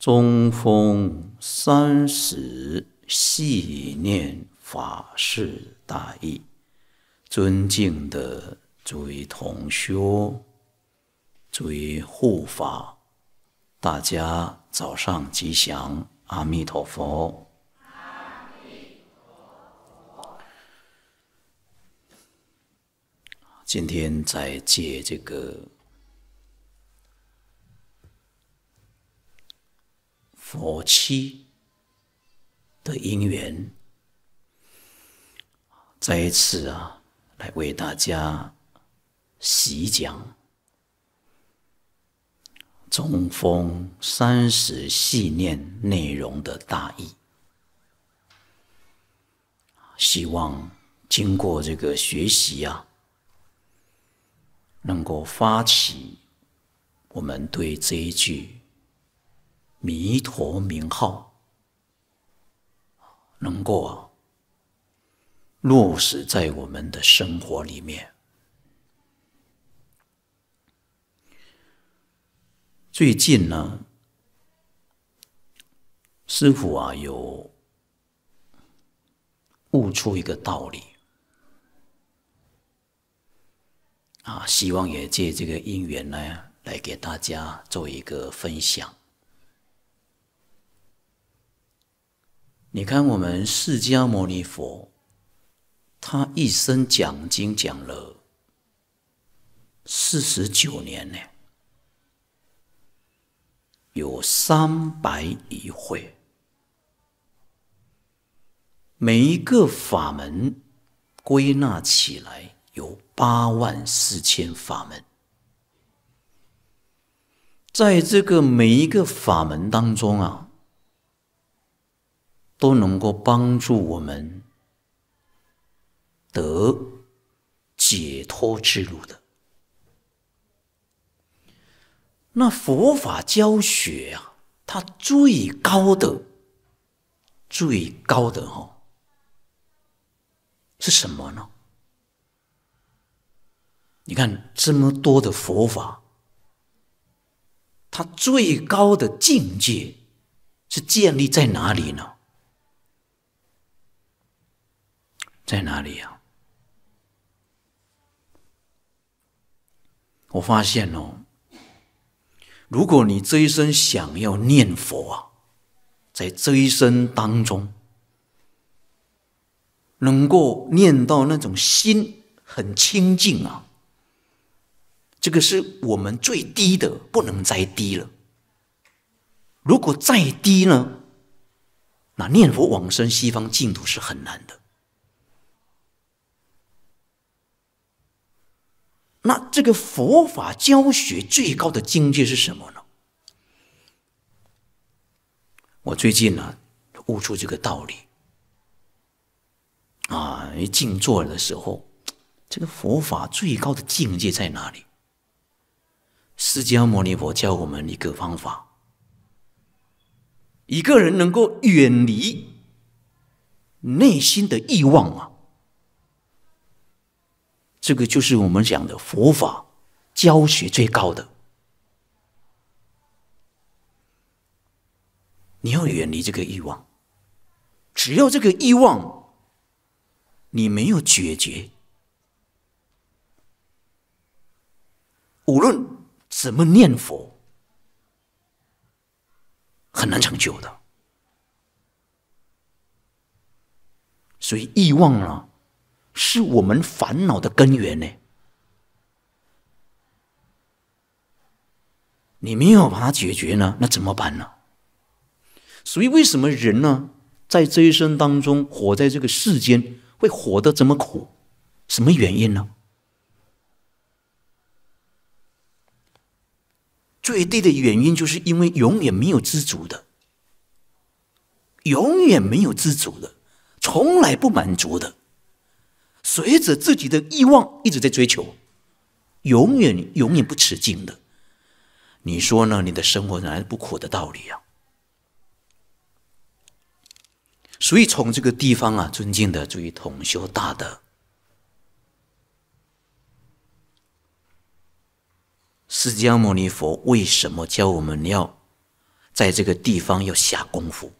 中风三十，细念法事大意。尊敬的诸位同学、诸位护法，大家早上吉祥！阿弥陀佛。今天在借这个。佛七的因缘，再一次啊，来为大家细讲中风三十细念内容的大意。希望经过这个学习啊，能够发起我们对这一句。弥陀名号能够落实在我们的生活里面。最近呢，师傅啊有悟出一个道理啊，希望也借这个因缘呢，来给大家做一个分享。你看，我们释迦牟尼佛，他一生讲经讲了四十九年呢，有三百余会，每一个法门归纳起来有八万四千法门，在这个每一个法门当中啊。都能够帮助我们得解脱之路的。那佛法教学啊，它最高的、最高的哦，是什么呢？你看这么多的佛法，它最高的境界是建立在哪里呢？在哪里呀？我发现哦，如果你这一生想要念佛，啊，在这一生当中，能够念到那种心很清净啊，这个是我们最低的，不能再低了。如果再低呢，那念佛往生西方净土是很难的。那这个佛法教学最高的境界是什么呢？我最近呢悟出这个道理啊，静坐的时候，这个佛法最高的境界在哪里？释迦牟尼佛教我们一个方法：一个人能够远离内心的欲望啊，这个就是我们讲的佛法教学最高的。你要远离这个欲望，只要这个欲望你没有解决，无论怎么念佛，很难成就的。所以欲望啊。是我们烦恼的根源呢。你没有把它解决呢，那怎么办呢？所以，为什么人呢，在这一生当中，活在这个世间，会活得这么苦？什么原因呢？最低的原因，就是因为永远没有知足的，永远没有知足的，从来不满足的。随着自己的欲望一直在追求，永远永远不吃尽的，你说呢？你的生活哪来不苦的道理啊？所以从这个地方啊，尊敬的，注意统修大德。释迦牟尼佛为什么教我们要在这个地方要下功夫？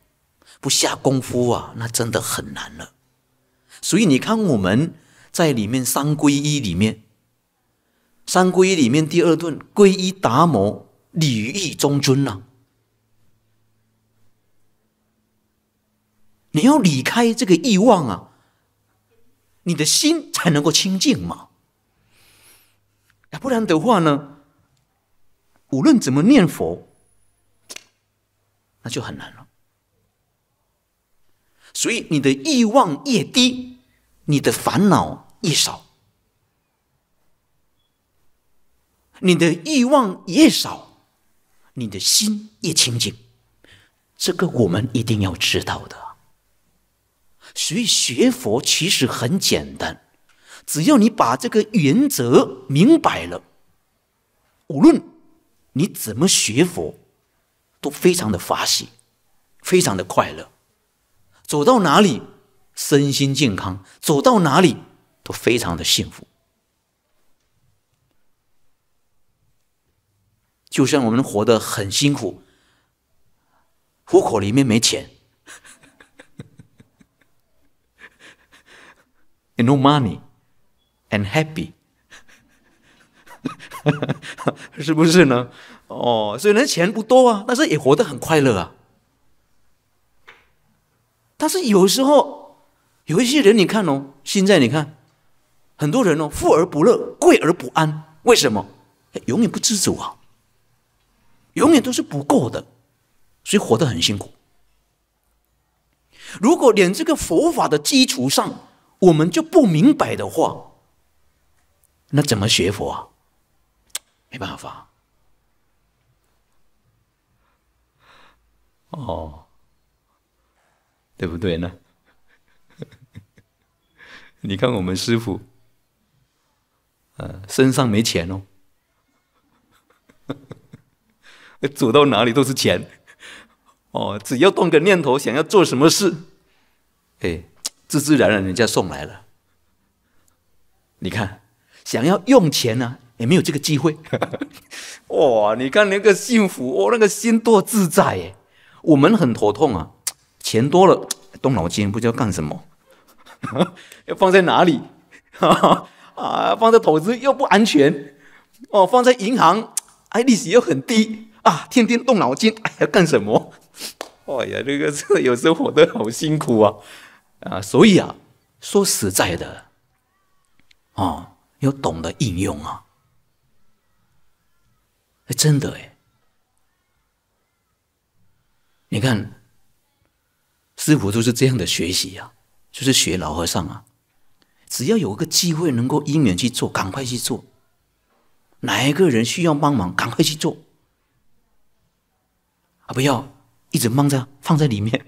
不下功夫啊，那真的很难了。所以你看，我们在里面三归依里面，三归依里面第二顿归依达摩，礼义尊尊啊。你要离开这个欲望啊，你的心才能够清净嘛。不然的话呢，无论怎么念佛，那就很难了。所以你的欲望越低。你的烦恼一少，你的欲望越少，你的心越清净。这个我们一定要知道的。所以学佛其实很简单，只要你把这个原则明白了，无论你怎么学佛，都非常的发喜，非常的快乐，走到哪里。身心健康，走到哪里都非常的幸福。就像我们活得很辛苦，户口里面没钱，and money，and happy，是不是呢？哦，虽然钱不多啊，但是也活得很快乐啊。但是有时候。有一些人，你看哦，现在你看，很多人哦，富而不乐，贵而不安，为什么？永远不知足啊，永远都是不够的，所以活得很辛苦。如果连这个佛法的基础上我们就不明白的话，那怎么学佛啊？没办法。哦，对不对呢？你看我们师傅，呃，身上没钱哦，走到哪里都是钱，哦，只要动个念头，想要做什么事，哎，自自然然人家送来了。你看，想要用钱呢，也没有这个机会。哇，你看那个幸福，哦，那个心多自在哎。我们很头痛啊，钱多了，动脑筋不知道干什么。要 放在哪里？啊 啊，放在投资又不安全哦，放在银行，哎，利息又很低啊，天天动脑筋，哎，要干什么？哎呀，这个是有时候活得好辛苦啊啊！所以啊，说实在的，哦，要懂得应用啊，哎，真的哎，你看，师傅都是这样的学习呀。就是学老和尚啊，只要有一个机会能够因缘去做，赶快去做。哪一个人需要帮忙，赶快去做。啊，不要一直放在放在里面，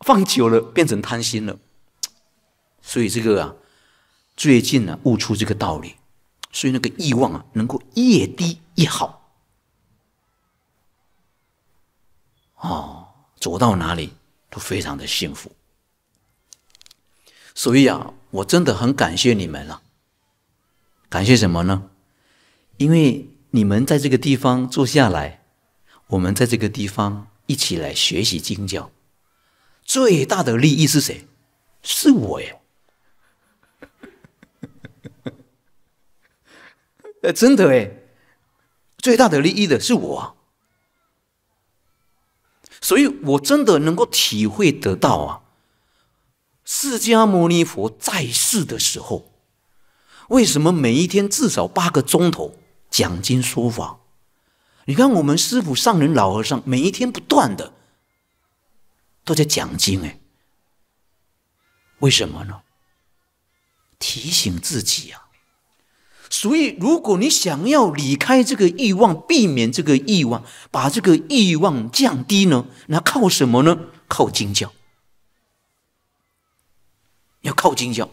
放久了变成贪心了。所以这个啊，最近呢悟出这个道理，所以那个欲望啊，能够越低越好。哦，走到哪里？都非常的幸福，所以啊，我真的很感谢你们了。感谢什么呢？因为你们在这个地方坐下来，我们在这个地方一起来学习经教，最大的利益是谁？是我哎。真的哎，最大的利益的是我。所以我真的能够体会得到啊，释迦牟尼佛在世的时候，为什么每一天至少八个钟头讲经说法？你看我们师父上人老和尚每一天不断的都在讲经哎，为什么呢？提醒自己啊。所以，如果你想要离开这个欲望，避免这个欲望，把这个欲望降低呢，那靠什么呢？靠经教。要靠经教，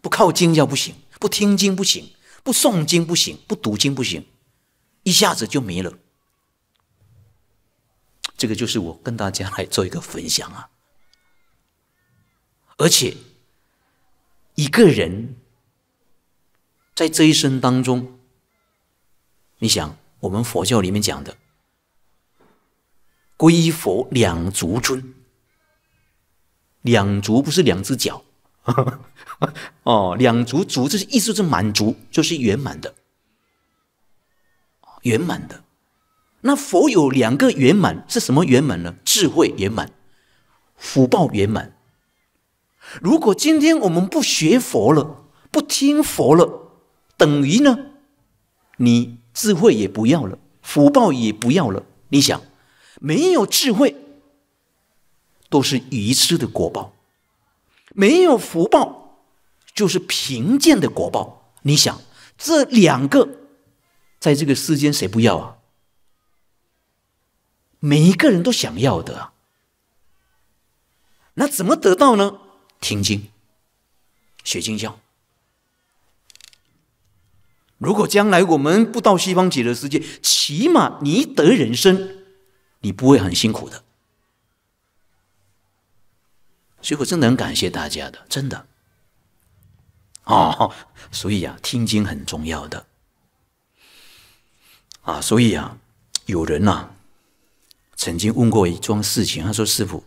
不靠经教不行，不听经不行，不诵经不行，不读经不行，一下子就没了。这个就是我跟大家来做一个分享啊。而且，一个人。在这一生当中，你想我们佛教里面讲的“归佛两足尊”，两足不是两只脚，哦，两足足就是意思是满足，就是圆满的，圆满的。那佛有两个圆满是什么圆满呢？智慧圆满，福报圆满。如果今天我们不学佛了，不听佛了。等于呢，你智慧也不要了，福报也不要了。你想，没有智慧都是愚痴的果报，没有福报就是贫贱的果报。你想，这两个在这个世间谁不要啊？每一个人都想要的。啊，那怎么得到呢？听经，学经教。如果将来我们不到西方极乐世界，起码你得人生，你不会很辛苦的。所以，我真的很感谢大家的，真的。哦，所以呀，听经很重要的。啊，所以啊，有人呐，曾经问过一桩事情，他说：“师傅，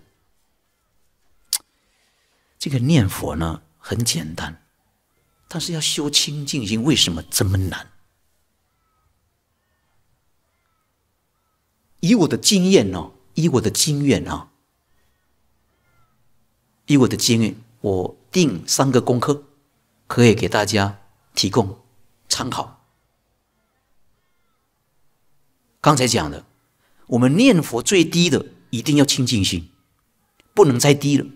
这个念佛呢，很简单。”但是要修清净心，为什么这么难？以我的经验呢？以我的经验啊，以我的经验，我定三个功课，可以给大家提供参考。刚才讲的，我们念佛最低的，一定要清净心，不能再低了。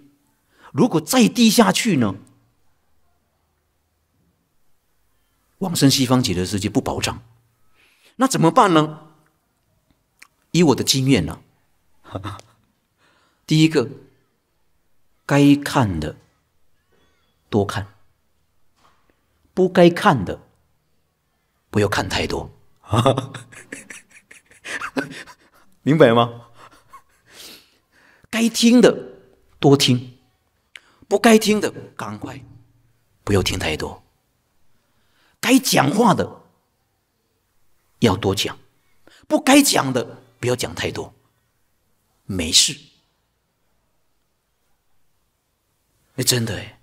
如果再低下去呢？往生西方极乐世界不保障，那怎么办呢？以我的经验呢，第一个，该看的多看，不该看的不要看太多 明白吗？该听的多听，不该听的赶快不要听太多。该讲话的要多讲，不该讲的不要讲太多，没事。哎，真的哎，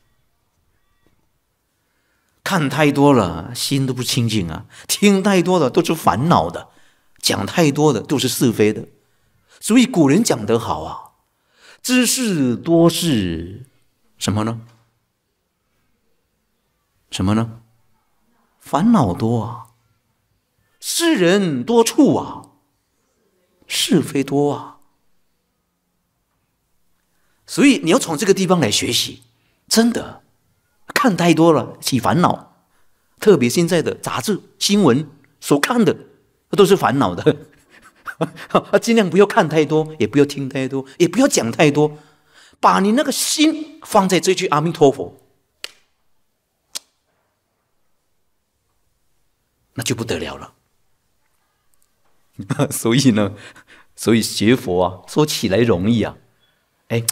看太多了，心都不清净啊；听太多的都是烦恼的，讲太多的都是是非的。所以古人讲得好啊，知识多是什么呢？什么呢？烦恼多啊，世人多处啊，是非多啊，所以你要从这个地方来学习，真的，看太多了起烦恼，特别现在的杂志、新闻所看的都是烦恼的，尽量不要看太多，也不要听太多，也不要讲太多，把你那个心放在这句阿弥陀佛。那就不得了了，所以呢，所以学佛啊，说起来容易啊，哎，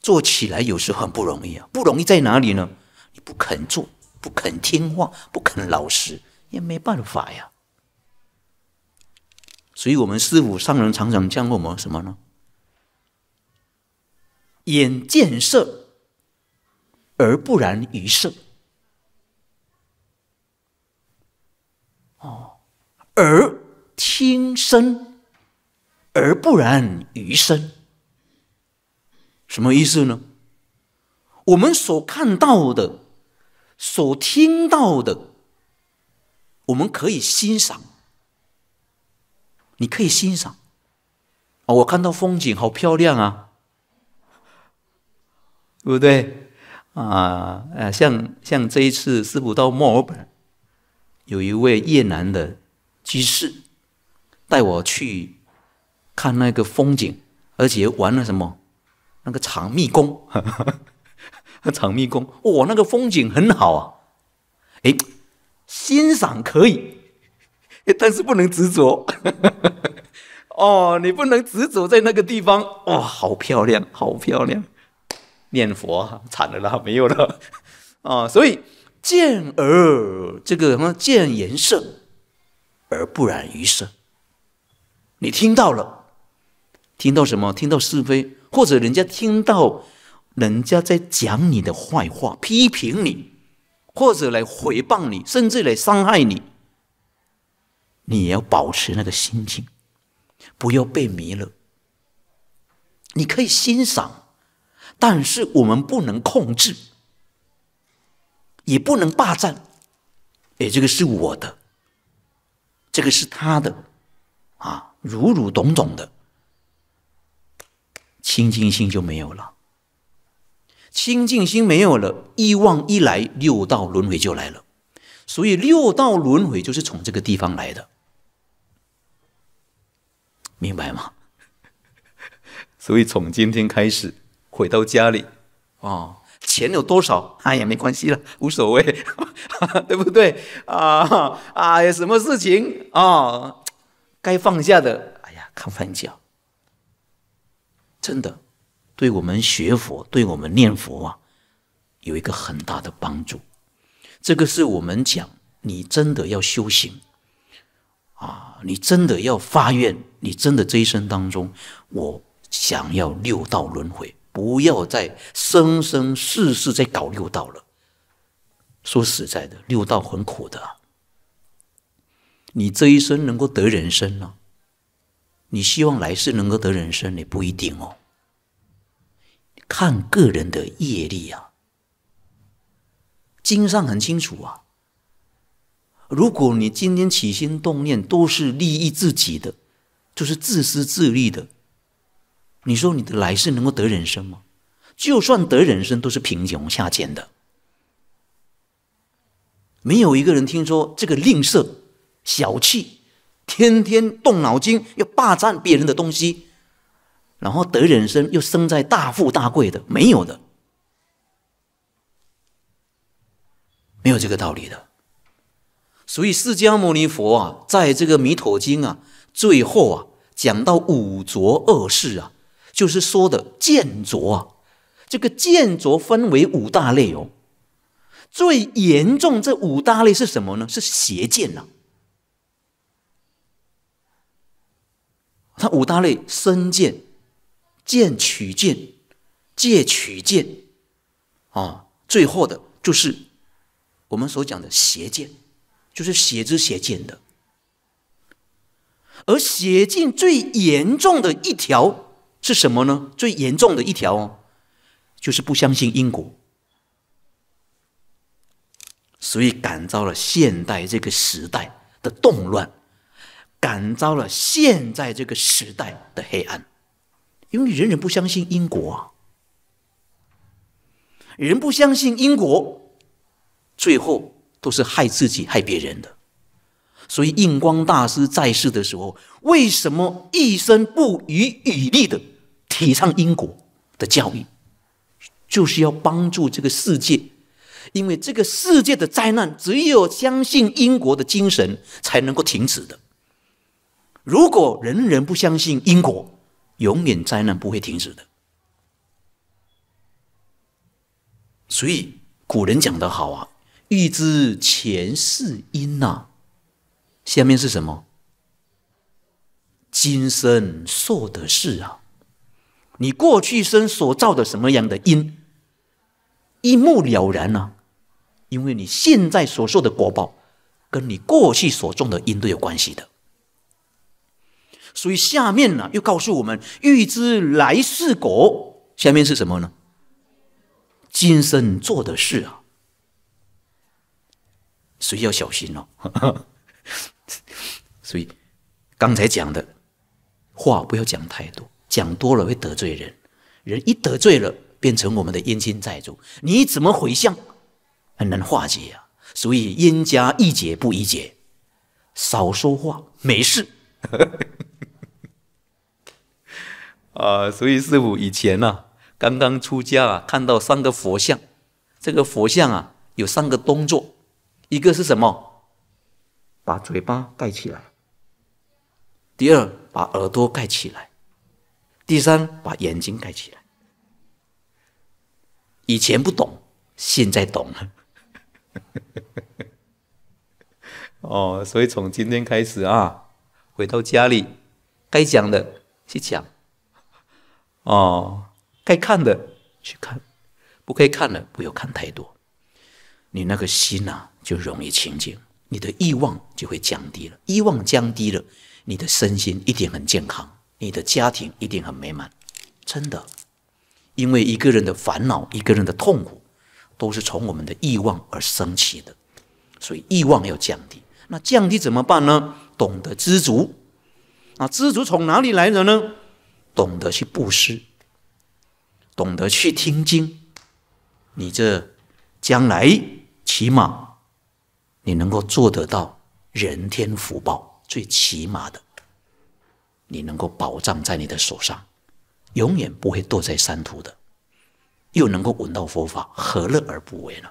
做起来有时候很不容易啊。不容易在哪里呢？你不肯做，不肯听话，不肯老实，也没办法呀。所以我们师父上人常常教我们什么呢？眼见色而不然于色。而听声，而不然于声，什么意思呢？我们所看到的，所听到的，我们可以欣赏，你可以欣赏。啊，我看到风景好漂亮啊，对不对？啊，像像这一次，师傅到墨尔本，有一位越南的。居士带我去看那个风景，而且玩了什么？那个长密宫，那 长密宫，哇，那个风景很好啊！哎，欣赏可以，但是不能执着。哦，你不能执着在那个地方。哇，好漂亮，好漂亮！念佛惨了啦，没有了啊！所以见而这个什么见颜色。而不染于色，你听到了？听到什么？听到是非，或者人家听到人家在讲你的坏话，批评你，或者来回谤你，甚至来伤害你，你要保持那个心境，不要被迷了。你可以欣赏，但是我们不能控制，也不能霸占。哎，这个是我的。这个是他的，啊，懵懵懂懂的，清净心就没有了，清净心没有了，一望一来，六道轮回就来了，所以六道轮回就是从这个地方来的，明白吗？所以从今天开始，回到家里，啊。钱有多少？哎呀，没关系了，无所谓，对不对？啊啊，有什么事情啊？该放下的，哎呀，看翻脚，真的，对我们学佛，对我们念佛啊，有一个很大的帮助。这个是我们讲，你真的要修行啊，你真的要发愿，你真的这一生当中，我想要六道轮回。不要再生生世世在搞六道了。说实在的，六道很苦的。你这一生能够得人生呢？你希望来世能够得人生，你不一定哦。看个人的业力啊。经上很清楚啊。如果你今天起心动念都是利益自己的，就是自私自利的。你说你的来世能够得人生吗？就算得人生，都是贫穷下贱的。没有一个人听说这个吝啬、小气，天天动脑筋要霸占别人的东西，然后得人生又生在大富大贵的，没有的，没有这个道理的。所以释迦牟尼佛啊，在这个《弥陀经》啊，最后啊，讲到五浊恶世啊。就是说的见浊啊，这个见浊分为五大类哦。最严重这五大类是什么呢？是邪见呐。它五大类身见、见取见、戒取见啊，最后的就是我们所讲的邪见，就是邪之邪见的。而邪见最严重的一条。是什么呢？最严重的一条，哦，就是不相信因果，所以感召了现代这个时代的动乱，感召了现在这个时代的黑暗，因为人人不相信因果啊，人不相信因果，最后都是害自己、害别人的。所以印光大师在世的时候，为什么一生不遗余力的？提倡因果的教育，就是要帮助这个世界，因为这个世界的灾难，只有相信因果的精神才能够停止的。如果人人不相信因果，永远灾难不会停止的。所以古人讲的好啊，“欲知前世因呐”，下面是什么？今生受的是啊。你过去生所造的什么样的因，一目了然呢？因为你现在所受的果报，跟你过去所种的因都有关系的。所以下面呢，又告诉我们预知来世果，下面是什么呢？今生做的事啊，所以要小心哦。所以刚才讲的话，不要讲太多。讲多了会得罪人，人一得罪了，变成我们的冤亲债主，你怎么回向，很难化解啊。所以冤家易解不易结，少说话没事。啊，所以师傅以前呢，刚刚出家啊，看到三个佛像，这个佛像啊有三个动作，一个是什么？把嘴巴盖起来，第二把耳朵盖起来。第三，把眼睛盖起来。以前不懂，现在懂了。哦，所以从今天开始啊，回到家里，该讲的去讲，哦，该看的去看，不该看的不要看太多。你那个心呐，就容易清净，你的欲望就会降低了，欲望降低了，你的身心一定很健康。你的家庭一定很美满，真的。因为一个人的烦恼，一个人的痛苦，都是从我们的欲望而升起的，所以欲望要降低。那降低怎么办呢？懂得知足。啊，知足从哪里来的呢？懂得去布施，懂得去听经。你这将来起码你能够做得到人天福报，最起码的。你能够保障在你的手上，永远不会堕在三途的，又能够闻到佛法，何乐而不为呢？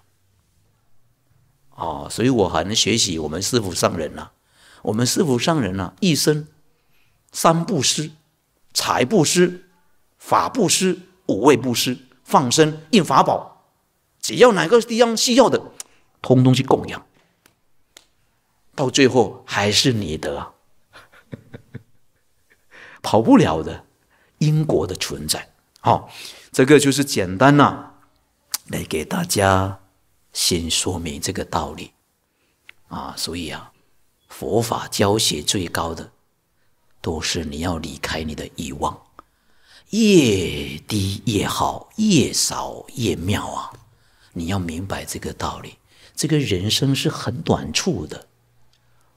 哦，所以我还能学习我们师父上人呢。我们师父上人呢，一生三不施：财不施、法不施、五味不施，放生、印法宝，只要哪个地方需要的，通通去供养。到最后还是你的。跑不了的，因果的存在，好，这个就是简单呐，来给大家先说明这个道理，啊，所以啊，佛法教学最高的，都是你要离开你的欲望，越低越好，越少越妙啊！你要明白这个道理，这个人生是很短促的，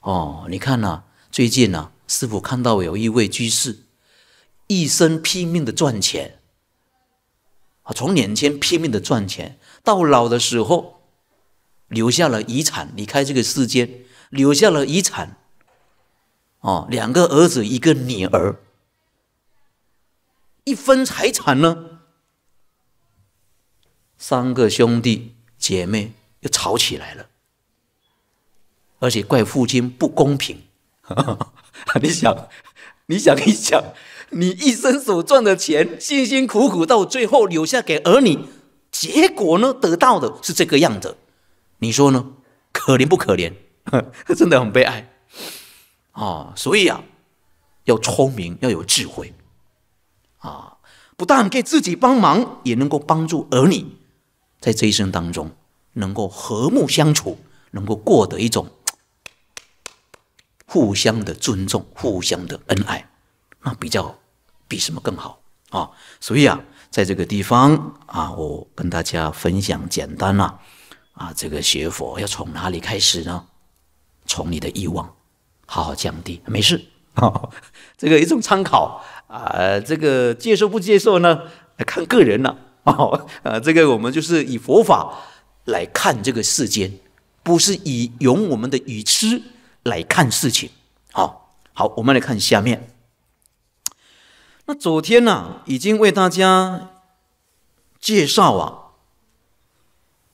哦，你看呐，最近呢。是否看到有一位居士，一生拼命的赚钱，啊，从年轻拼命的赚钱，到老的时候，留下了遗产，离开这个世间，留下了遗产，哦，两个儿子，一个女儿，一分财产呢？三个兄弟姐妹又吵起来了，而且怪父亲不公平。你想，你想一想，你一生所赚的钱，辛辛苦苦到最后留下给儿女，结果呢，得到的是这个样子，你说呢？可怜不可怜？真的很悲哀啊！所以啊，要聪明，要有智慧啊，不但给自己帮忙，也能够帮助儿女，在这一生当中，能够和睦相处，能够获得一种。互相的尊重，互相的恩爱，那比较比什么更好啊？所以啊，在这个地方啊，我跟大家分享简单了啊，这个学佛要从哪里开始呢？从你的欲望，好好降低，没事啊。这个一种参考啊，这个接受不接受呢？看个人了啊。啊。这个我们就是以佛法来看这个世间，不是以用我们的愚痴。来看事情，好好，我们来看下面。那昨天呢，已经为大家介绍啊，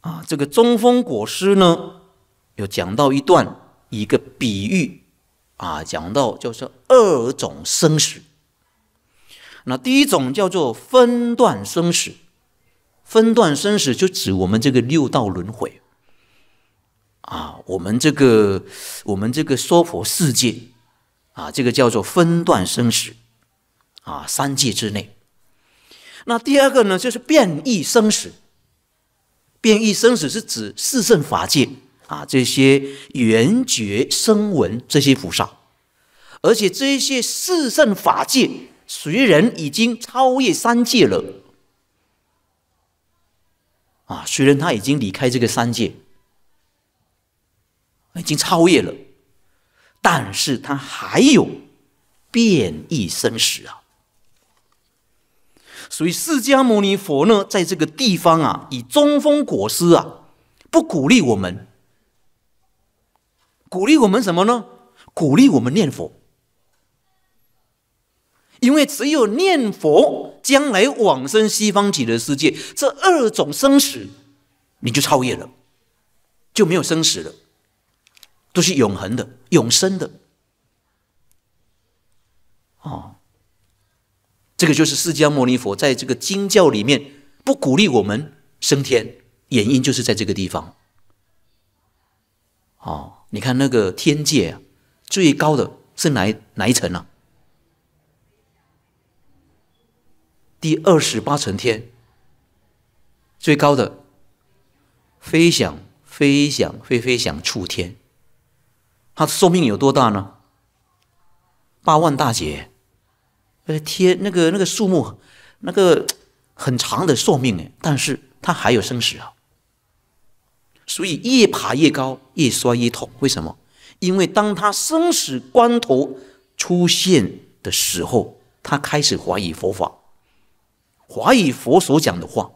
啊，这个中风果师呢，有讲到一段一个比喻啊，讲到就是二种生死。那第一种叫做分段生死，分段生死就指我们这个六道轮回。啊，我们这个，我们这个娑婆世界，啊，这个叫做分段生死，啊，三界之内。那第二个呢，就是变异生死。变异生死是指四圣法界，啊，这些圆觉、声闻这些菩萨，而且这些四圣法界虽然已经超越三界了，啊，虽然他已经离开这个三界。已经超越了，但是它还有变异生死啊。所以释迦牟尼佛呢，在这个地方啊，以中风果师啊，不鼓励我们，鼓励我们什么呢？鼓励我们念佛，因为只有念佛，将来往生西方极乐世界，这二种生死你就超越了，就没有生死了。都是永恒的、永生的，哦，这个就是释迦牟尼佛在这个经教里面不鼓励我们升天，原因就是在这个地方。哦，你看那个天界啊，最高的是哪哪一层呢？第二十八层天最高的，飞翔、飞翔、飞飞翔触天。他的寿命有多大呢？八万大劫，哎天，那个那个树木，那个很长的寿命哎，但是它还有生死啊，所以越爬越高，越摔越痛。为什么？因为当他生死关头出现的时候，他开始怀疑佛法，怀疑佛所讲的话，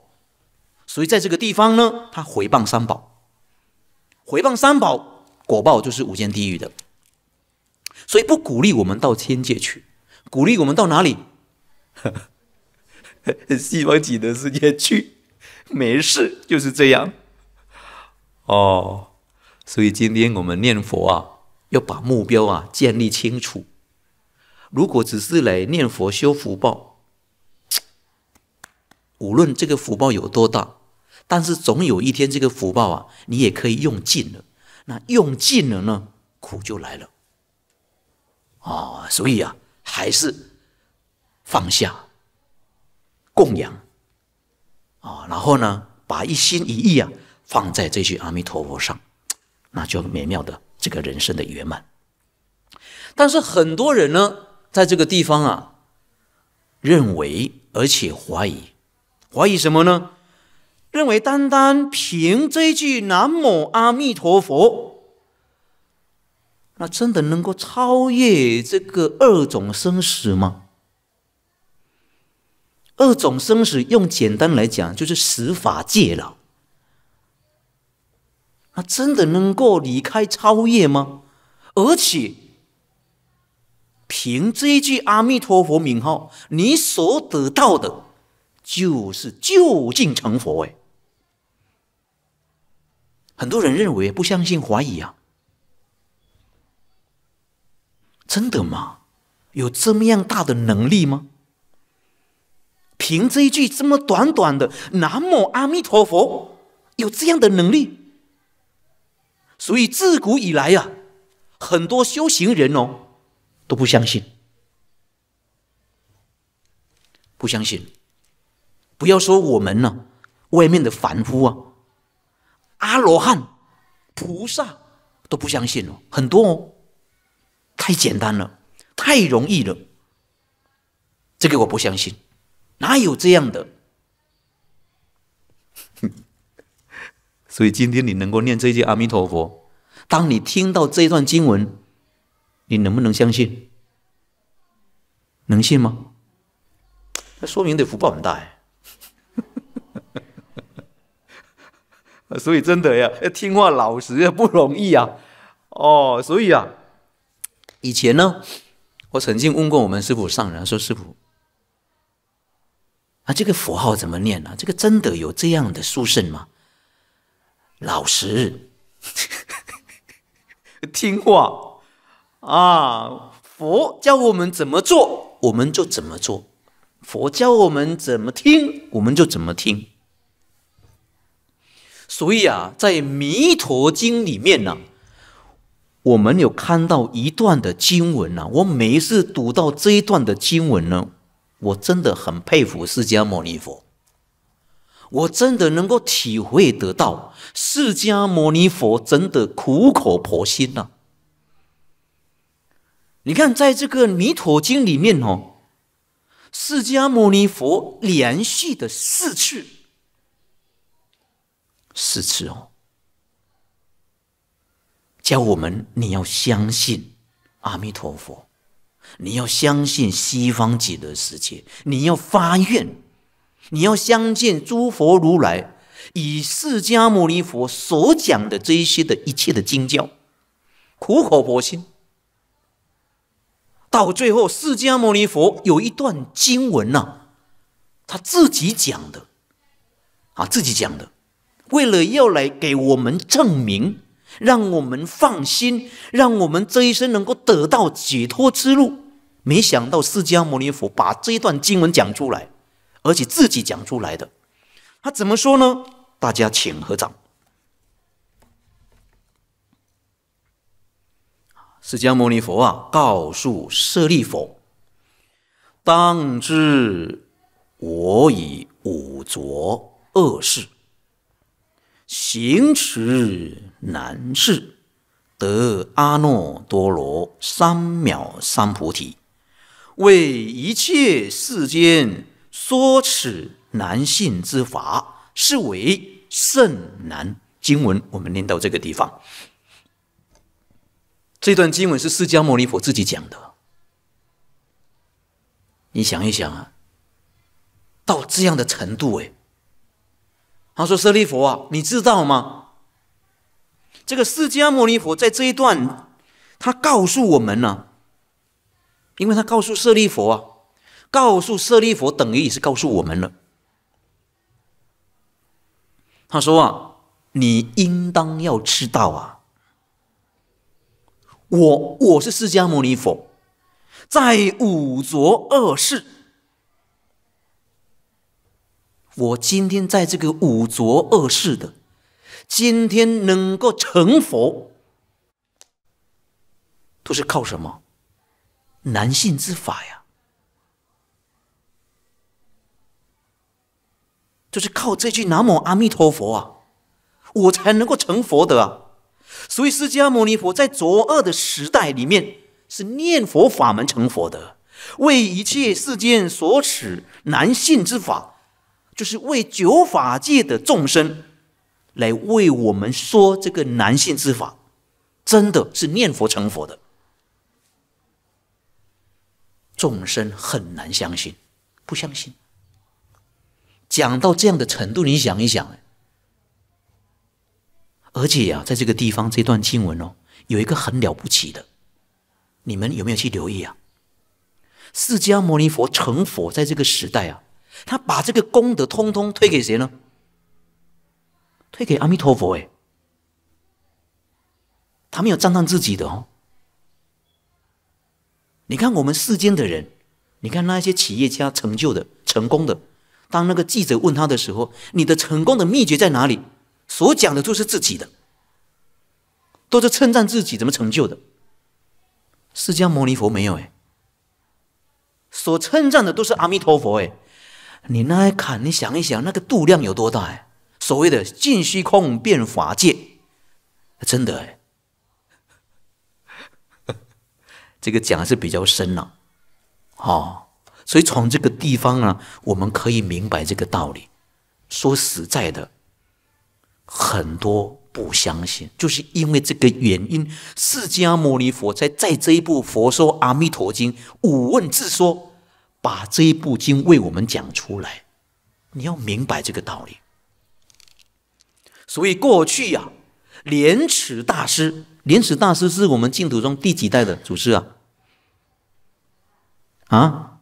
所以在这个地方呢，他回谤三宝，回谤三宝。果报就是五间地狱的，所以不鼓励我们到天界去，鼓励我们到哪里？西方极乐世界去，没事，就是这样。哦，所以今天我们念佛啊，要把目标啊建立清楚。如果只是来念佛修福报，无论这个福报有多大，但是总有一天这个福报啊，你也可以用尽了。那用尽了呢，苦就来了，啊，所以啊，还是放下供养啊，然后呢，把一心一意啊放在这句阿弥陀佛上，那就美妙的这个人生的圆满。但是很多人呢，在这个地方啊，认为而且怀疑，怀疑什么呢？认为单单凭这一句“南无阿弥陀佛”，那真的能够超越这个二种生死吗？二种生死用简单来讲，就是死法界了。那真的能够离开超越吗？而且凭这一句阿弥陀佛名号，你所得到的，就是究竟成佛。哎。很多人认为不相信、怀疑啊，真的吗？有这么样大的能力吗？凭这一句这么短短的“南无阿弥陀佛”，有这样的能力？所以自古以来呀，很多修行人哦都不相信，不相信。不要说我们呢，外面的凡夫啊。阿罗汉、菩萨都不相信哦，很多哦，太简单了，太容易了，这个我不相信，哪有这样的？所以今天你能够念这些阿弥陀佛，当你听到这一段经文，你能不能相信？能信吗？那说明你的福报很大哎。所以真的呀，要听话老实也不容易啊，哦，所以啊，以前呢，我曾经问过我们师傅上人说：“师傅，啊，这个佛号怎么念呢？这个真的有这样的书圣吗？”老实，听话啊，佛教我们怎么做，我们就怎么做；佛教我们怎么听，我们就怎么听。所以啊，在《弥陀经》里面呢，我们有看到一段的经文呢。我每一次读到这一段的经文呢，我真的很佩服释迦牟尼佛。我真的能够体会得到，释迦牟尼佛真的苦口婆心呐。你看，在这个《弥陀经》里面哦，释迦牟尼佛连续的四次。是次哦，教我们你要相信阿弥陀佛，你要相信西方极乐世界，你要发愿，你要相信诸佛如来，以释迦牟尼佛所讲的这一些的一切的经教，苦口婆心，到最后，释迦牟尼佛有一段经文呐，他自己讲的，啊，自己讲的。为了要来给我们证明，让我们放心，让我们这一生能够得到解脱之路。没想到释迦牟尼佛把这一段经文讲出来，而且自己讲出来的，他怎么说呢？大家请合掌。释迦牟尼佛啊，告诉舍利佛：“当知我以五浊恶世。”行持难事，得阿耨多罗三藐三菩提，为一切世间说此难信之法，是为甚难。经文我们念到这个地方，这段经文是释迦牟尼佛自己讲的。你想一想啊，到这样的程度，哎。他说：“舍利佛啊，你知道吗？这个释迦牟尼佛在这一段，他告诉我们了，因为他告诉舍利佛啊，告诉舍利佛，等于也是告诉我们了。他说啊，你应当要知道啊，我我是释迦牟尼佛，在五浊恶世。”我今天在这个五浊恶世的，今天能够成佛，都是靠什么？男性之法呀，就是靠这句南无阿弥陀佛啊，我才能够成佛的啊。所以释迦牟尼佛在浊恶的时代里面，是念佛法门成佛的，为一切世间所使男性之法。就是为九法界的众生来为我们说这个男性之法，真的是念佛成佛的众生很难相信，不相信。讲到这样的程度，你想一想，而且呀，在这个地方这段经文哦，有一个很了不起的，你们有没有去留意啊？释迦牟尼佛成佛在这个时代啊。他把这个功德通通推给谁呢？推给阿弥陀佛哎，他没有赞叹自己的哦。你看我们世间的人，你看那些企业家成就的、成功的，当那个记者问他的时候，你的成功的秘诀在哪里？所讲的都是自己的，都是称赞自己怎么成就的。释迦牟尼佛没有哎，所称赞的都是阿弥陀佛哎。你那一砍，你想一想，那个度量有多大？哎，所谓的尽虚空变法界，真的哎，这个讲的是比较深了。哦，所以从这个地方呢，我们可以明白这个道理。说实在的，很多不相信，就是因为这个原因。释迦牟尼佛在在这一部《佛说阿弥陀经》五问自说。把这一部经为我们讲出来，你要明白这个道理。所以过去呀，莲池大师，莲池大师是我们净土中第几代的祖师啊？啊，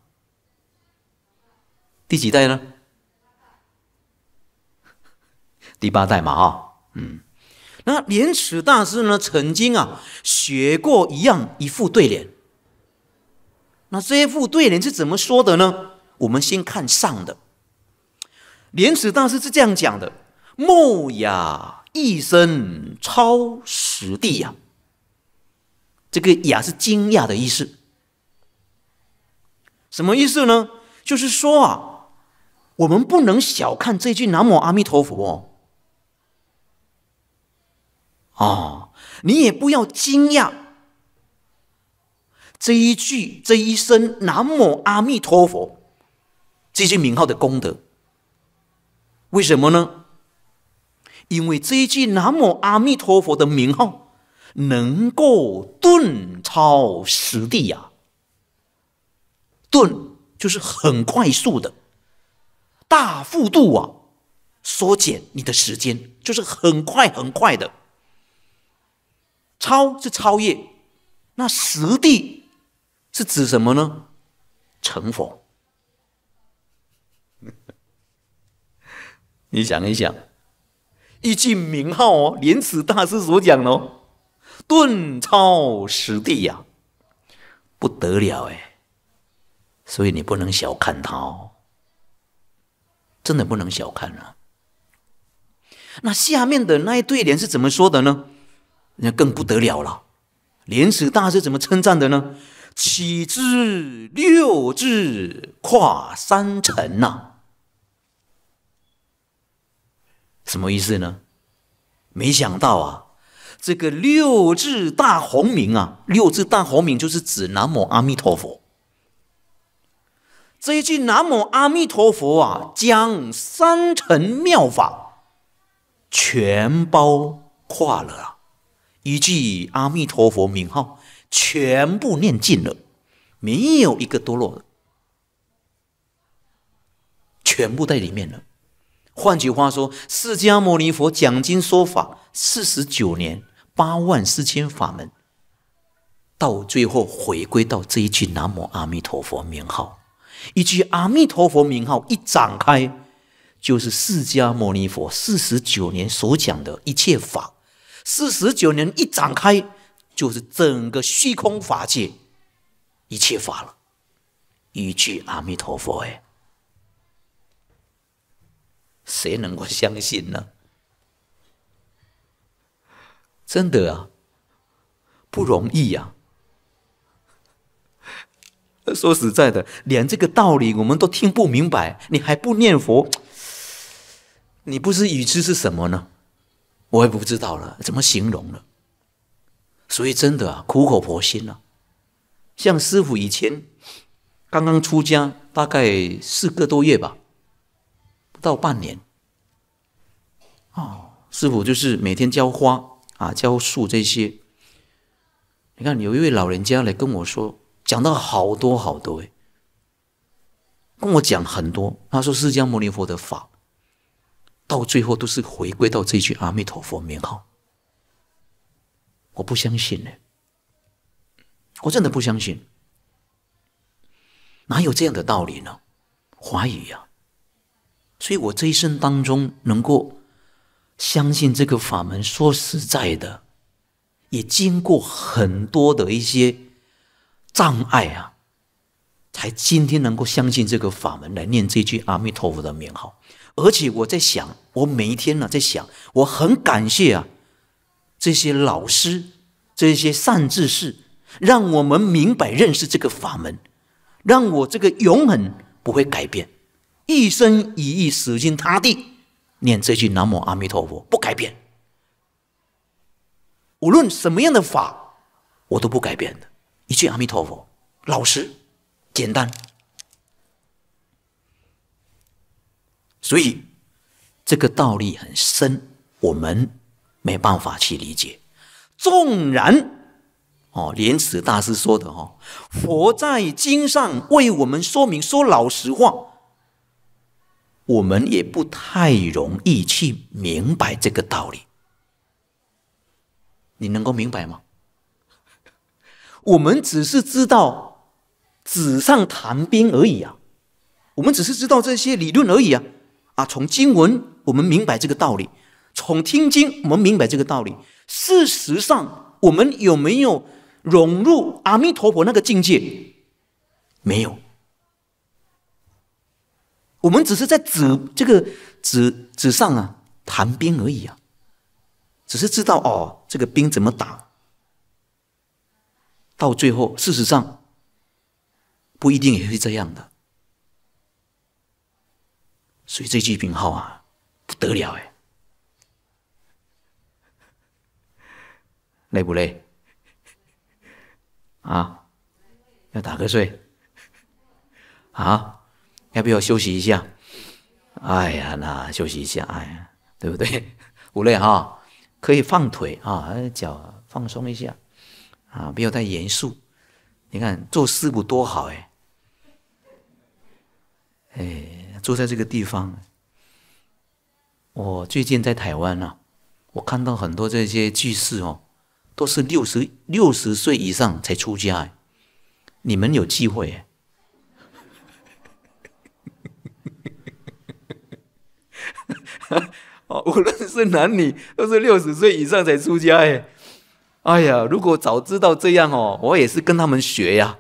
第几代呢？第八代嘛，啊，嗯。那莲池大师呢，曾经啊学过一样一副对联。那这一副对联是怎么说的呢？我们先看上的，莲池大师是这样讲的：“莫雅一生超十地呀，这个雅”是惊讶的意思，什么意思呢？就是说啊，我们不能小看这句南无阿弥陀佛哦，你也不要惊讶。”这一句，这一声“南无阿弥陀佛”这些名号的功德，为什么呢？因为这一句“南无阿弥陀佛”的名号能够顿超实地呀。顿就是很快速的、大幅度啊，缩减你的时间，就是很快很快的。超是超越，那实地。是指什么呢？成佛，你想一想，一句名号哦，莲池大师所讲哦，顿超实地呀，不得了哎，所以你不能小看他哦，真的不能小看了。那下面的那一对联是怎么说的呢？那更不得了了，莲池大师怎么称赞的呢？岂知六字跨三层呐？什么意思呢？没想到啊，这个六字大宏名啊，六字大宏名就是指南无阿弥陀佛。这一句南无阿弥陀佛啊，将三乘妙法全包跨了啊！一句阿弥陀佛名号。全部念尽了，没有一个堕落的，全部在里面了。换句话说，释迦牟尼佛讲经说法四十九年，八万四千法门，到最后回归到这一句南无阿弥陀佛名号。一句阿弥陀佛名号一展开，就是释迦牟尼佛四十九年所讲的一切法，四十九年一展开。就是整个虚空法界，一切法了，一句阿弥陀佛哎，谁能够相信呢？真的啊，不容易呀。说实在的，连这个道理我们都听不明白，你还不念佛，你不知语痴是什么呢？我也不知道了，怎么形容了？所以真的啊，苦口婆心啊。像师傅以前刚刚出家，大概四个多月吧，不到半年。哦，师傅就是每天浇花啊，浇树这些。你看，有一位老人家来跟我说，讲到好多好多，诶。跟我讲很多。他说，释迦牟尼佛的法，到最后都是回归到这句阿弥陀佛名号。我不相信呢，我真的不相信，哪有这样的道理呢？怀疑呀！所以我这一生当中能够相信这个法门，说实在的，也经过很多的一些障碍啊，才今天能够相信这个法门，来念这句阿弥陀佛的名号。而且我在想，我每一天呢，在想，我很感谢啊。这些老师，这些善知识，让我们明白认识这个法门，让我这个永恒不会改变，一生一意死心塌地念这句南无阿弥陀佛，不改变。无论什么样的法，我都不改变的，一句阿弥陀佛，老实、简单。所以这个道理很深，我们。没办法去理解，纵然哦，莲池大师说的哦，佛在经上为我们说明，说老实话，我们也不太容易去明白这个道理。你能够明白吗？我们只是知道纸上谈兵而已啊，我们只是知道这些理论而已啊啊！从经文，我们明白这个道理。从听经，我们明白这个道理。事实上，我们有没有融入阿弥陀佛那个境界？没有，我们只是在纸这个纸纸上啊，谈兵而已啊，只是知道哦，这个兵怎么打。到最后，事实上不一定也是这样的。所以这句名号啊，不得了哎。累不累？啊，要打瞌睡？啊，要不要休息一下？哎呀，那休息一下，哎，呀，对不对？不累哈，可以放腿啊，脚放松一下啊，不要太严肃。你看做师傅多好哎，哎，坐在这个地方，我最近在台湾呢，我看到很多这些句式哦。都是六十六十岁以上才出家哎，你们有机会哎！哦，无论是男女，都是六十岁以上才出家哎。哎呀，如果早知道这样哦，我也是跟他们学呀。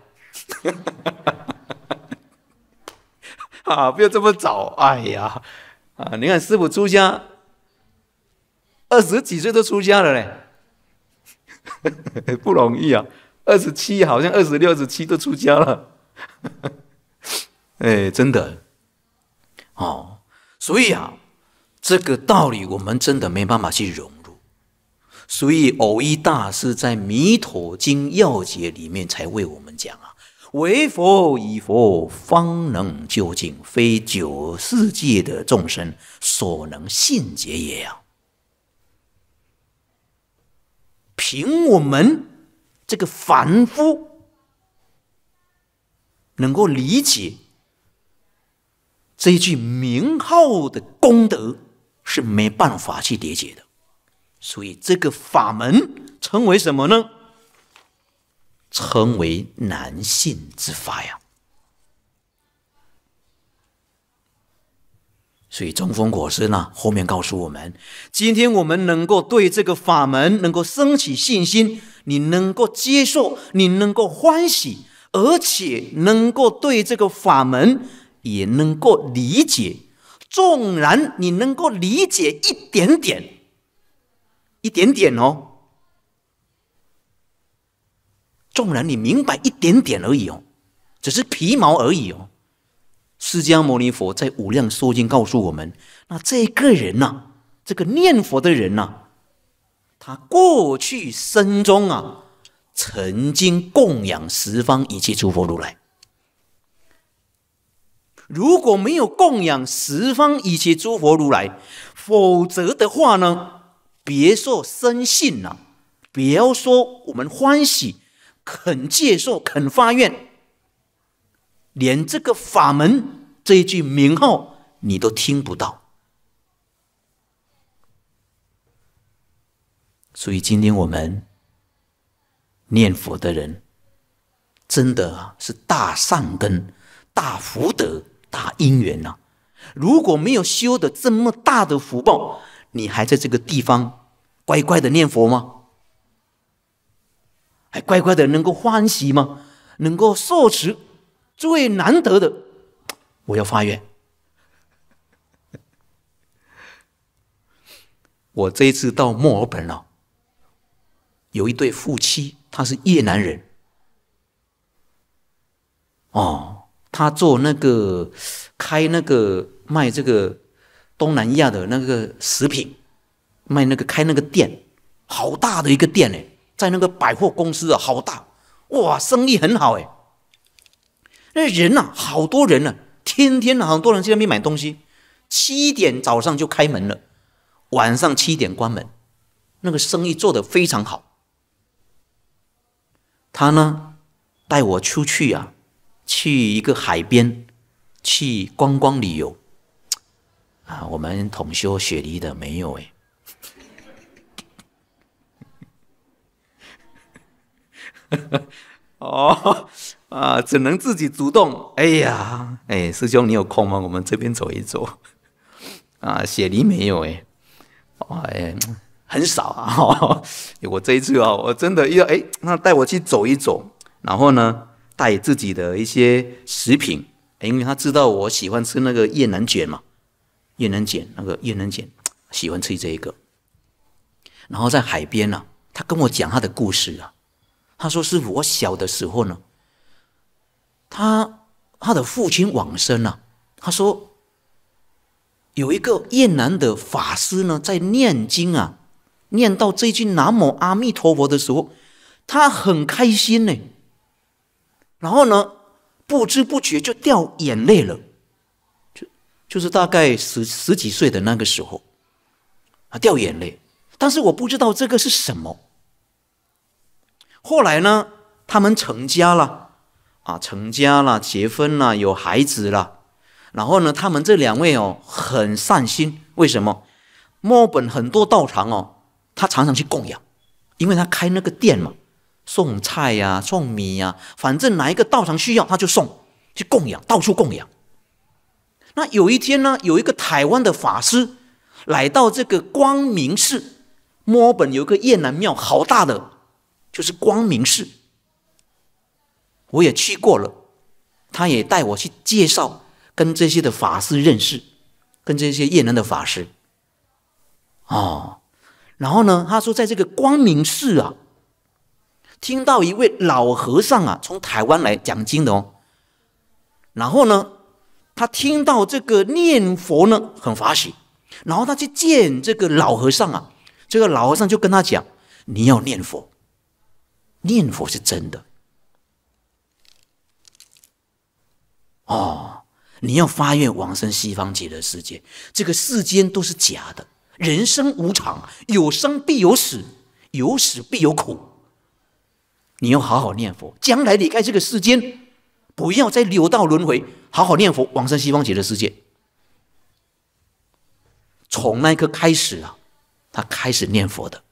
啊，不要这么早！哎呀，啊，你看师傅出家二十几岁都出家了嘞。不容易啊，二十七好像二十六、二十七都出家了。哎，真的，哦，所以啊，这个道理我们真的没办法去融入。所以，偶一大师在《弥陀经要解》里面才为我们讲啊：“为佛以佛方能究竟，非九世界的众生所能信解也。”啊。凭我们这个凡夫能够理解这一句名号的功德，是没办法去理解的。所以这个法门称为什么呢？称为男性之法呀。所以中风果实呢，后面告诉我们：今天我们能够对这个法门能够升起信心，你能够接受，你能够欢喜，而且能够对这个法门也能够理解。纵然你能够理解一点点，一点点哦，纵然你明白一点点而已哦，只是皮毛而已哦。释迦牟尼佛在《无量寿经》告诉我们：，那这个人呐，这个念佛的人呐，他过去生中啊，曾经供养十方一切诸佛如来。如果没有供养十方一切诸佛如来，否则的话呢，别说深信了，别说我们欢喜，肯接受，肯发愿。连这个法门这一句名号，你都听不到。所以今天我们念佛的人，真的是大善根、大福德、大因缘呐！如果没有修的这么大的福报，你还在这个地方乖乖的念佛吗？还乖乖的能够欢喜吗？能够受持？最难得的，我要发愿。我这一次到墨尔本了，有一对夫妻，他是越南人，哦，他做那个开那个卖这个东南亚的那个食品，卖那个开那个店，好大的一个店哎，在那个百货公司啊，好大，哇，生意很好哎。那人呐，好多人呢，天天呢，很多人去那边买东西。七点早上就开门了，晚上七点关门，那个生意做得非常好。他呢，带我出去呀，去一个海边，去观光旅游。啊，我们统修雪梨的没有哎。哦。啊，只能自己主动。哎呀，哎，师兄，你有空吗？我们这边走一走。啊，雪梨没有哎，哦，哎，很少啊。我这一次啊，我真的要哎，那带我去走一走。然后呢，带自己的一些食品，因为他知道我喜欢吃那个越南卷嘛，越南卷那个越南卷，喜欢吃这一个。然后在海边呢，他跟我讲他的故事啊。他说，是我小的时候呢。他他的父亲往生了。他说，有一个越南的法师呢，在念经啊，念到这句“南无阿弥陀佛”的时候，他很开心呢。然后呢，不知不觉就掉眼泪了，就就是大概十十几岁的那个时候啊，掉眼泪。但是我不知道这个是什么。后来呢，他们成家了。啊，成家了，结婚了，有孩子了，然后呢，他们这两位哦，很善心。为什么？墨本很多道场哦，他常常去供养，因为他开那个店嘛，送菜呀，送米呀，反正哪一个道场需要他就送去供养，到处供养。那有一天呢，有一个台湾的法师来到这个光明寺，墨本有个越南庙，好大的，就是光明寺。我也去过了，他也带我去介绍，跟这些的法师认识，跟这些越南的法师。哦，然后呢，他说在这个光明寺啊，听到一位老和尚啊从台湾来讲经的哦。然后呢，他听到这个念佛呢很欢喜，然后他去见这个老和尚啊，这个老和尚就跟他讲，你要念佛，念佛是真的。哦，你要发愿往生西方极乐世界。这个世间都是假的，人生无常，有生必有死，有死必有苦。你要好好念佛，将来离开这个世间，不要再六道轮回，好好念佛，往生西方极乐世界。从那一刻开始啊，他开始念佛的。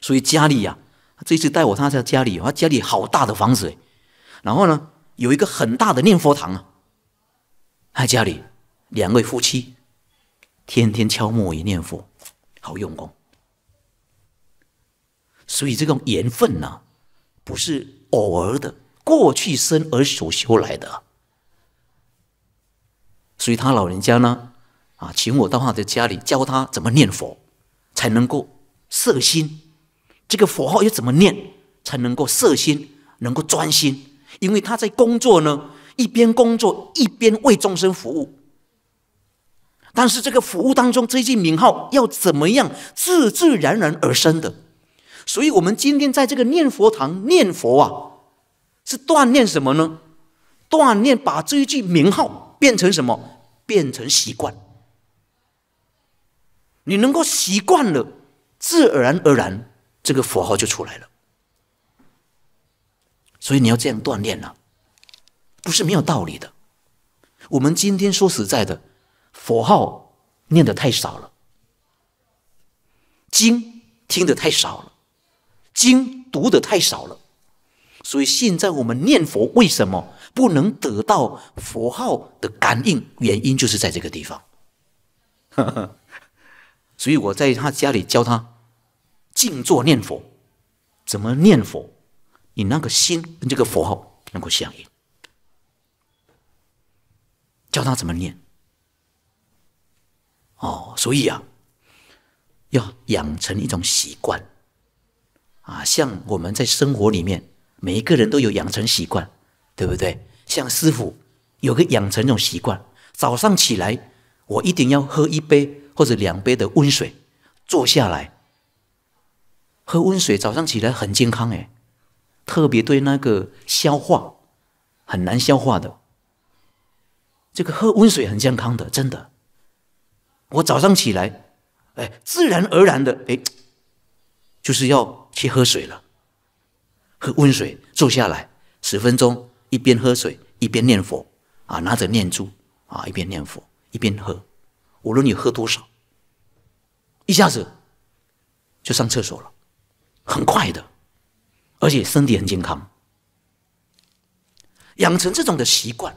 所以家里呀，他这次带我他在家里，他家里好大的房子，然后呢？有一个很大的念佛堂啊！他家里两位夫妻天天敲木鱼念佛，好用功。所以这种缘分呢，不是偶尔的，过去生而所修来的。所以他老人家呢，啊，请我到他的家里教他怎么念佛，才能够摄心。这个佛号要怎么念，才能够摄心，能够专心。因为他在工作呢，一边工作一边为众生服务，但是这个服务当中，这一句名号要怎么样自自然而然而生的？所以，我们今天在这个念佛堂念佛啊，是锻炼什么呢？锻炼把这一句名号变成什么？变成习惯。你能够习惯了，自然而然，这个佛号就出来了。所以你要这样锻炼了，不是没有道理的。我们今天说实在的，佛号念的太少了，经听的太少了，经读的太少了。所以现在我们念佛为什么不能得到佛号的感应？原因就是在这个地方。所以我在他家里教他静坐念佛，怎么念佛？你那个心跟这个佛号能够相应，教他怎么念？哦，所以啊，要养成一种习惯啊，像我们在生活里面，每一个人都有养成习惯，对不对？像师傅有个养成一种习惯，早上起来我一定要喝一杯或者两杯的温水，坐下来喝温水，早上起来很健康哎。特别对那个消化很难消化的，这个喝温水很健康的，真的。我早上起来，哎，自然而然的，哎，就是要去喝水了，喝温水，坐下来十分钟，一边喝水一边念佛啊，拿着念珠啊，一边念佛一边喝，无论你喝多少，一下子就上厕所了，很快的。而且身体很健康，养成这种的习惯。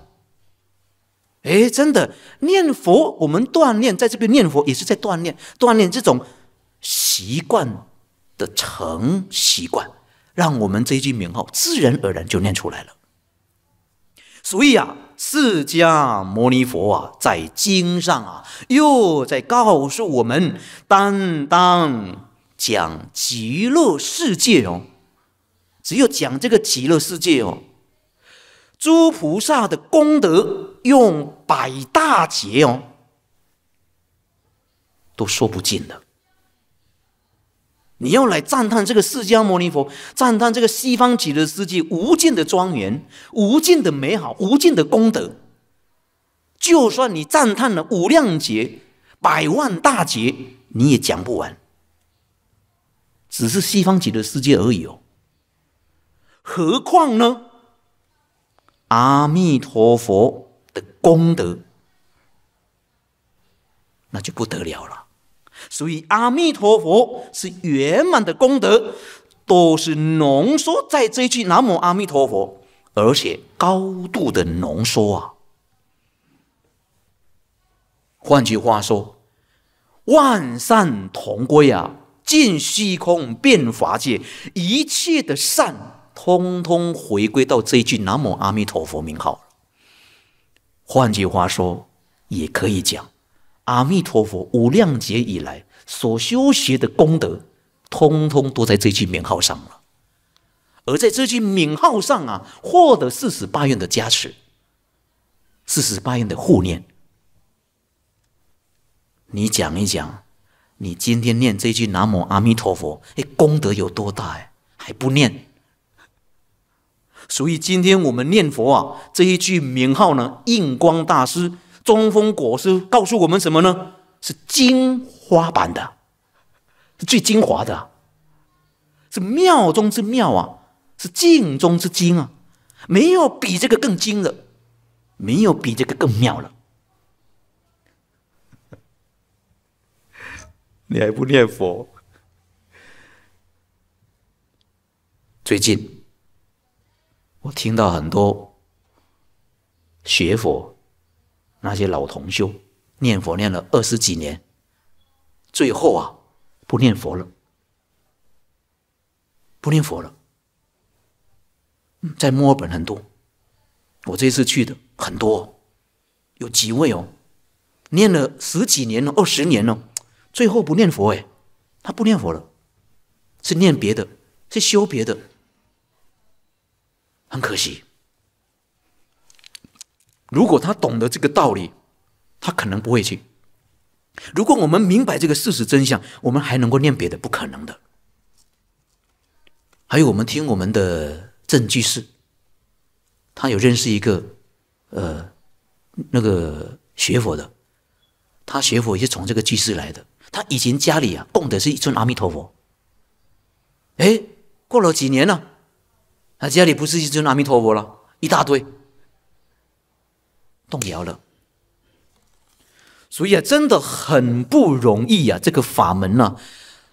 哎，真的念佛，我们锻炼，在这边念佛也是在锻炼，锻炼这种习惯的成习惯，让我们这一句名号自然而然就念出来了。所以啊，释迦牟尼佛啊，在经上啊，又在告诉我们，担当讲极乐世界哦。只有讲这个极乐世界哦，诸菩萨的功德用百大劫哦，都说不尽的。你要来赞叹这个释迦牟尼佛，赞叹这个西方极乐世界无尽的庄严、无尽的美好、无尽的功德。就算你赞叹了无量劫、百万大劫，你也讲不完。只是西方极乐世界而已哦。何况呢？阿弥陀佛的功德那就不得了了。所以阿弥陀佛是圆满的功德，都是浓缩在这一句“南无阿弥陀佛”，而且高度的浓缩啊。换句话说，万善同归啊，尽虚空变法界一切的善。通通回归到这句南无阿弥陀佛名号换句话说，也可以讲，阿弥陀佛无量劫以来所修学的功德，通通都在这句名号上了。而在这句名号上啊，获得四十八愿的加持，四十八愿的护念。你讲一讲，你今天念这句南无阿弥陀佛，哎，功德有多大？哎，还不念？所以今天我们念佛啊，这一句名号呢，印光大师、中峰国师告诉我们什么呢？是精华版的，是最精华的，是妙中之妙啊，是精中之精啊，没有比这个更精了，没有比这个更妙了。你还不念佛？最近。我听到很多学佛那些老同修念佛念了二十几年，最后啊不念佛了，不念佛了。在墨尔本很多，我这次去的很多，有几位哦，念了十几年了二十年了，最后不念佛哎，他不念佛了，是念别的，是修别的。很可惜，如果他懂得这个道理，他可能不会去。如果我们明白这个事实真相，我们还能够念别的，不可能的。还有我们听我们的正居士，他有认识一个，呃，那个学佛的，他学佛也是从这个居士来的。他以前家里啊供的是一尊阿弥陀佛，哎，过了几年了。那家里不是一句阿弥陀佛了，一大堆动摇了。所以啊，真的很不容易呀，这个法门呢。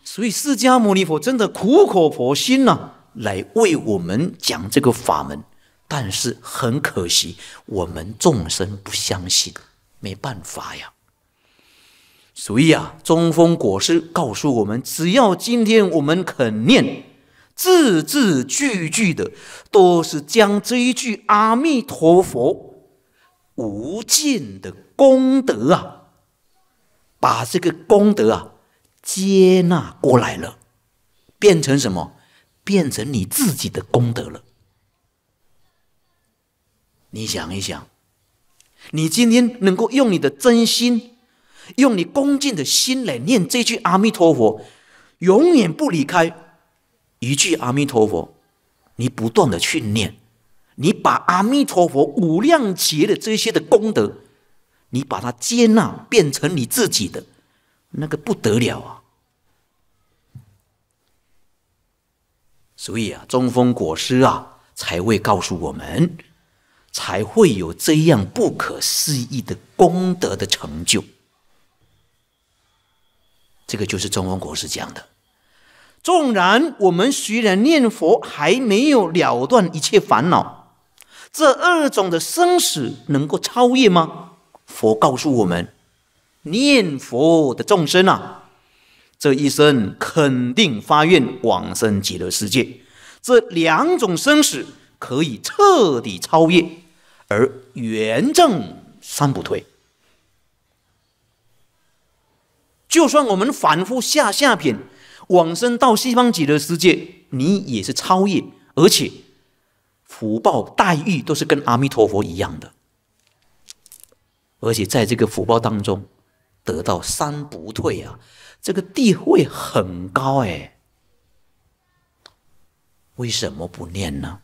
所以释迦牟尼佛真的苦口婆心呢，来为我们讲这个法门。但是很可惜，我们众生不相信，没办法呀。所以啊，中风国师告诉我们：只要今天我们肯念。字字句句的都是将这一句“阿弥陀佛”无尽的功德啊，把这个功德啊接纳过来了，变成什么？变成你自己的功德了。你想一想，你今天能够用你的真心，用你恭敬的心来念这句“阿弥陀佛”，永远不离开。一句阿弥陀佛，你不断的去念，你把阿弥陀佛无量劫的这些的功德，你把它接纳，变成你自己的，那个不得了啊！所以啊，中风果师啊，才会告诉我们，才会有这样不可思议的功德的成就。这个就是中风果师讲的。纵然我们虽然念佛，还没有了断一切烦恼，这二种的生死能够超越吗？佛告诉我们，念佛的众生啊，这一生肯定发愿往生极乐世界，这两种生死可以彻底超越，而圆正三不退。就算我们反复下下品。往生到西方极乐世界，你也是超越，而且福报待遇都是跟阿弥陀佛一样的，而且在这个福报当中得到三不退啊，这个地位很高哎。为什么不念呢？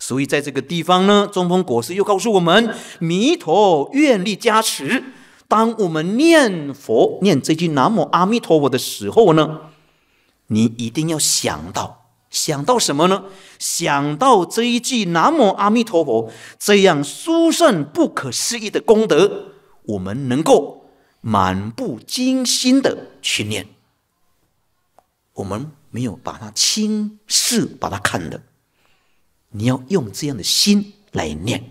所以在这个地方呢，中峰国师又告诉我们：弥陀愿力加持，当我们念佛念这句南无阿弥陀佛的时候呢？你一定要想到，想到什么呢？想到这一句“南无阿弥陀佛”，这样殊胜不可思议的功德，我们能够漫不经心的去念，我们没有把它轻视，把它看的。你要用这样的心来念，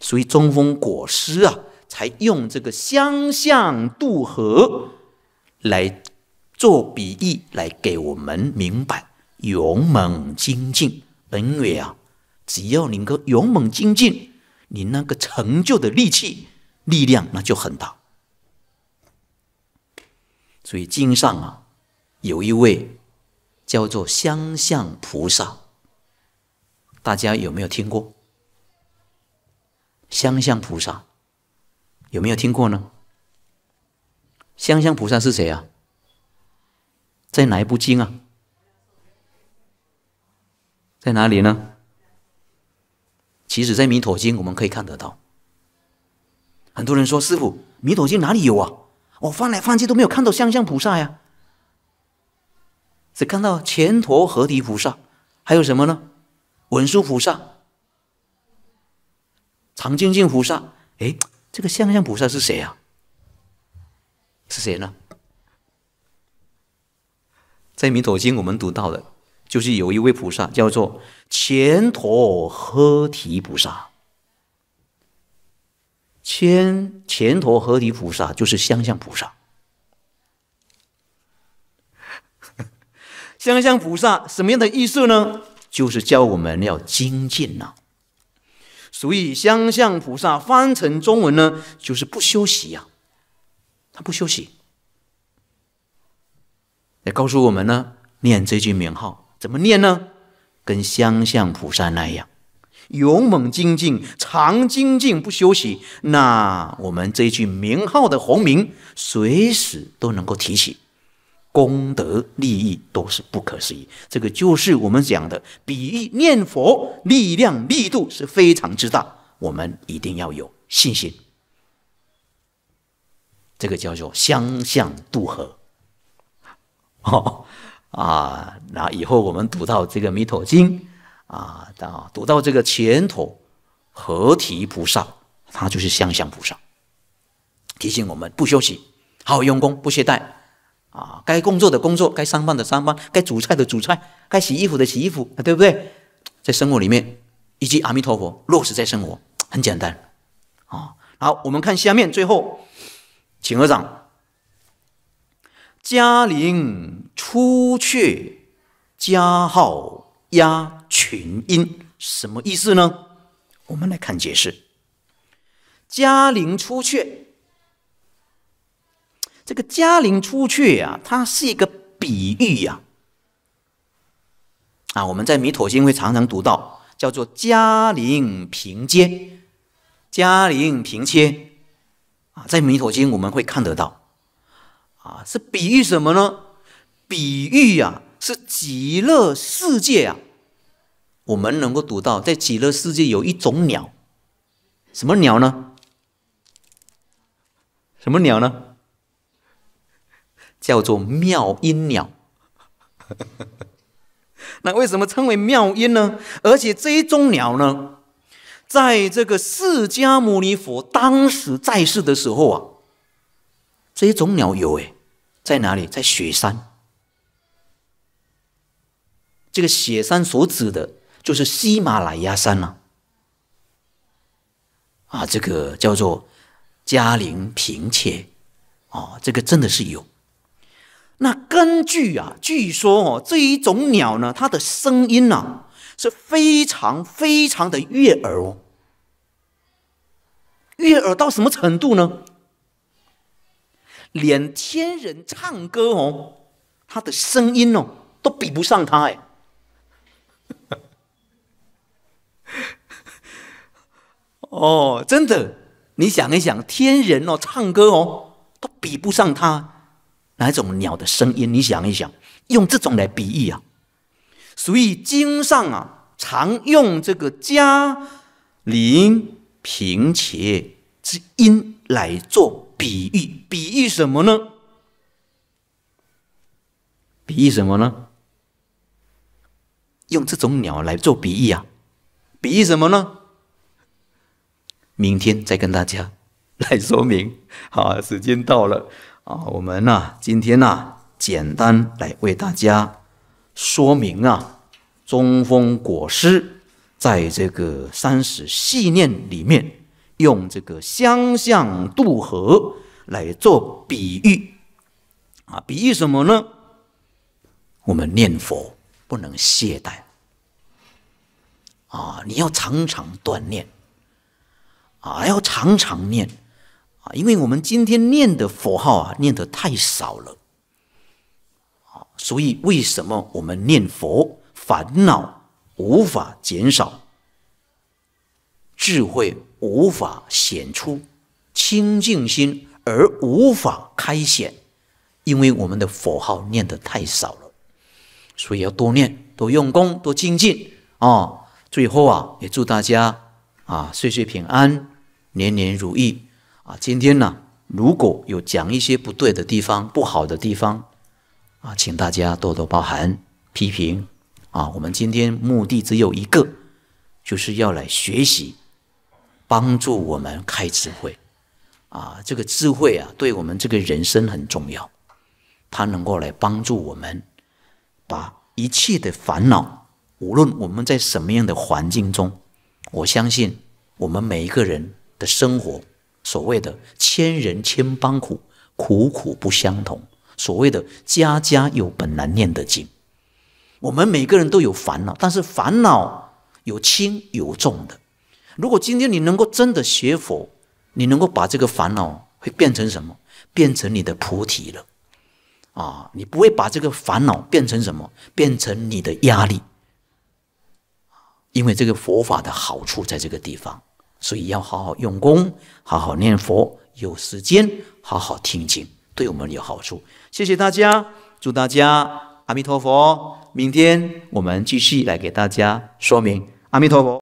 所以中风果师啊，才用这个相向渡河。来，做比喻来给我们明白勇猛精进，因为啊，只要你个勇猛精进，你那个成就的力气力量那就很大。所以经上啊，有一位叫做相相菩萨，大家有没有听过？相相菩萨有没有听过呢？香香菩萨是谁啊？在哪一部经啊？在哪里呢？其实，在《弥陀经》我们可以看得到。很多人说：“师傅，《弥陀经》哪里有啊？我翻来翻去都没有看到香香菩萨呀，只看到乾陀合提菩萨，还有什么呢？文殊菩萨、常精进菩萨。哎，这个香香菩萨是谁啊？”是谁呢？在《弥陀经》我们读到的，就是有一位菩萨叫做乾陀诃提菩萨。乾乾陀诃提菩萨就是相向菩萨。相 向菩萨什么样的意思呢？就是教我们要精进呐。所以相向菩萨翻成中文呢，就是不休息呀。不休息，来告诉我们呢。念这句名号怎么念呢？跟香象菩萨那样，勇猛精进，常精进不休息。那我们这句名号的洪名，随时都能够提起，功德利益都是不可思议。这个就是我们讲的比喻念佛力量力度是非常之大，我们一定要有信心。这个叫做相向渡河，哦啊！那以后我们读到这个弥陀经啊，读到这个前头合提菩萨，他就是相向菩萨，提醒我们不休息，好用功，不懈怠啊！该工作的工作，该上班的上班，该煮菜的煮菜，该洗衣服的洗衣服，对不对？在生活里面，以及阿弥陀佛落实在生活，很简单啊！好，我们看下面最后。请合掌。嘉陵出阙，嘉号压群音，什么意思呢？我们来看解释。嘉陵出阙，这个嘉陵出阙呀，它是一个比喻呀。啊，我们在弥陀经会常常读到，叫做嘉陵平阶，嘉陵平阶。在《弥陀经》我们会看得到，啊，是比喻什么呢？比喻啊，是极乐世界啊。我们能够读到，在极乐世界有一种鸟，什么鸟呢？什么鸟呢？叫做妙音鸟。那为什么称为妙音呢？而且这一种鸟呢？在这个释迦牟尼佛当时在世的时候啊，这一种鸟有哎，在哪里？在雪山。这个雪山所指的就是喜马拉雅山呐、啊，这个叫做嘉陵平切，啊，这个真的是有。那根据啊，据说哦，这一种鸟呢，它的声音呢。是非常非常的悦耳哦，悦耳到什么程度呢？连天人唱歌哦，他的声音哦，都比不上他哎。哦，真的，你想一想，天人哦唱歌哦，都比不上他，哪一种鸟的声音？你想一想，用这种来比喻啊。所以经上啊，常用这个嘉、邻、平、且之音来做比喻，比喻什么呢？比喻什么呢？用这种鸟来做比喻啊？比喻什么呢？明天再跟大家来说明。好，时间到了啊，我们呢，今天呢，简单来为大家。说明啊，中风果师在这个三十系念里面，用这个相向渡河来做比喻，啊，比喻什么呢？我们念佛不能懈怠，啊，你要常常锻炼，啊，要常常念，啊，因为我们今天念的佛号啊，念的太少了。所以，为什么我们念佛烦恼无法减少，智慧无法显出清净心，而无法开显？因为我们的佛号念的太少了，所以要多念、多用功、多精进啊！最后啊，也祝大家啊岁岁平安，年年如意啊！今天呢，如果有讲一些不对的地方、不好的地方，啊，请大家多多包涵批评啊！我们今天目的只有一个，就是要来学习，帮助我们开智慧啊！这个智慧啊，对我们这个人生很重要，它能够来帮助我们把一切的烦恼，无论我们在什么样的环境中，我相信我们每一个人的生活，所谓的千人千般苦，苦苦不相同。所谓的家家有本难念的经，我们每个人都有烦恼，但是烦恼有轻有重的。如果今天你能够真的学佛，你能够把这个烦恼会变成什么？变成你的菩提了啊！你不会把这个烦恼变成什么？变成你的压力。因为这个佛法的好处在这个地方，所以要好好用功，好好念佛，有时间好好听经。对我们有好处，谢谢大家，祝大家阿弥陀佛。明天我们继续来给大家说明阿弥陀佛。